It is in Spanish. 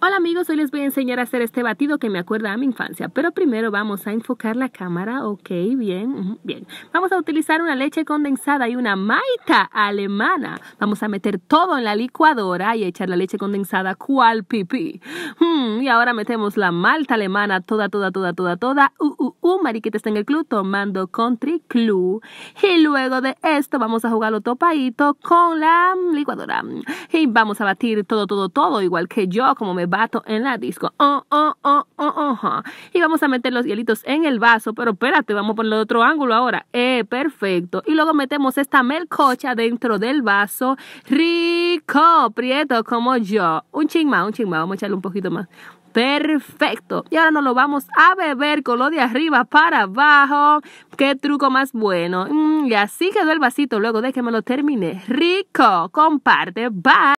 Hola amigos, hoy les voy a enseñar a hacer este batido que me acuerda a mi infancia, pero primero vamos a enfocar la cámara, ok, bien, bien. Vamos a utilizar una leche condensada y una maita alemana. Vamos a meter todo en la licuadora y echar la leche condensada cual pipí. Hmm, y ahora metemos la malta alemana toda, toda, toda, toda, toda. Uh, uh, uh, mariquita está en el club tomando country club. Y luego de esto vamos a jugarlo topadito con la licuadora. Y vamos a batir todo, todo, todo, igual que yo, como me vato en la disco. Oh, oh, oh, oh, oh Y vamos a meter los hielitos en el vaso, pero espérate, vamos por el otro ángulo ahora. Eh, perfecto. Y luego metemos esta melcocha dentro del vaso. Rico, prieto como yo. Un ching un ching Vamos a echarle un poquito más. Perfecto. Y ahora nos lo vamos a beber con lo de arriba para abajo. Qué truco más bueno. Mm, y así quedó el vasito luego de que me lo terminé. Rico. Comparte. Bye.